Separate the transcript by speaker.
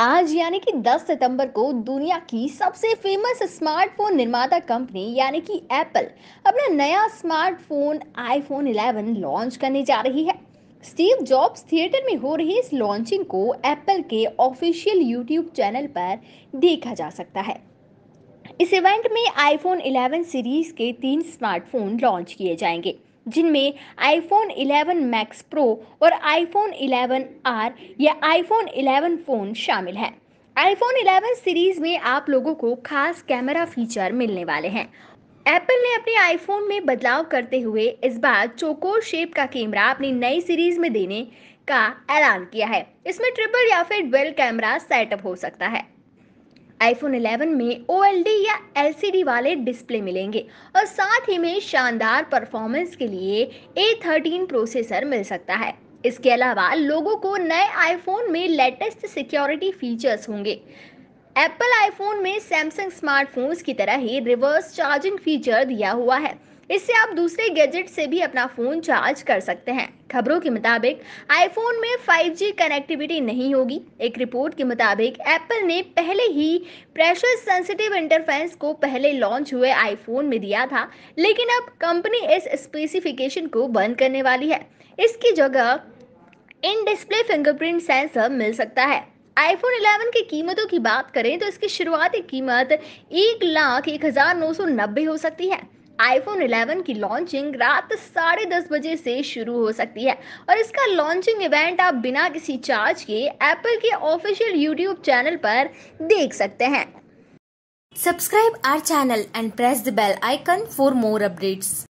Speaker 1: आज यानी कि 10 सितंबर को दुनिया की सबसे फेमस स्मार्टफोन निर्माता कंपनी यानी कि एप्पल अपना नया स्मार्टफोन आईफोन 11 लॉन्च करने जा रही है स्टीव जॉब्स थिएटर में हो रही इस लॉन्चिंग को एप्पल के ऑफिशियल यूट्यूब चैनल पर देखा जा सकता है इस इवेंट में आईफोन 11 सीरीज के तीन स्मार्टफोन लॉन्च किए जाएंगे जिनमें आईफोन 11 मैक्स प्रो और 11 आर या आईफोन 11 फ़ोन शामिल है आईफोन 11 सीरीज़ में आप लोगों को खास कैमरा फीचर मिलने वाले हैं एप्पल ने अपने आईफोन में बदलाव करते हुए इस बार चौकोर शेप का कैमरा अपनी नई सीरीज में देने का ऐलान किया है इसमें ट्रिपल या फिर ड्वेल कैमरा सेटअप हो सकता है आईफोन 11 में ओ या एल वाले डिस्प्ले मिलेंगे और साथ ही में शानदार परफॉर्मेंस के लिए ए प्रोसेसर मिल सकता है इसके अलावा लोगों को नए आईफोन में लेटेस्ट सिक्योरिटी फीचर्स होंगे एप्पल आईफोन में सैमसंग स्मार्टफोन्स की तरह ही रिवर्स चार्जिंग फीचर दिया हुआ है इससे आप दूसरे गैजेट से भी अपना फोन चार्ज कर सकते हैं खबरों के मुताबिक आईफोन में 5G कनेक्टिविटी नहीं होगी एक रिपोर्ट के मुताबिक एप्पल ने पहले ही प्रेशर सेंसिटिव इंटरफेंस को पहले लॉन्च हुए आईफोन में दिया था लेकिन अब कंपनी इस स्पेसिफिकेशन को बंद करने वाली है इसकी जगह इन डिस्प्ले फिंगरप्रिंट सेंसर मिल सकता है आईफोन 11 की कीमतों की बात करें तो इसकी शुरुआती कीमत एक लाख एक हज़ार नौ सौ नब्बे हो सकती है आईफोन 11 की लॉन्चिंग रात साढ़े दस बजे से शुरू हो सकती है और इसका लॉन्चिंग इवेंट आप बिना किसी चार्ज के एप्पल के ऑफिशियल यूट्यूब चैनल पर देख सकते हैं subscribe our channel and press the bell icon for more updates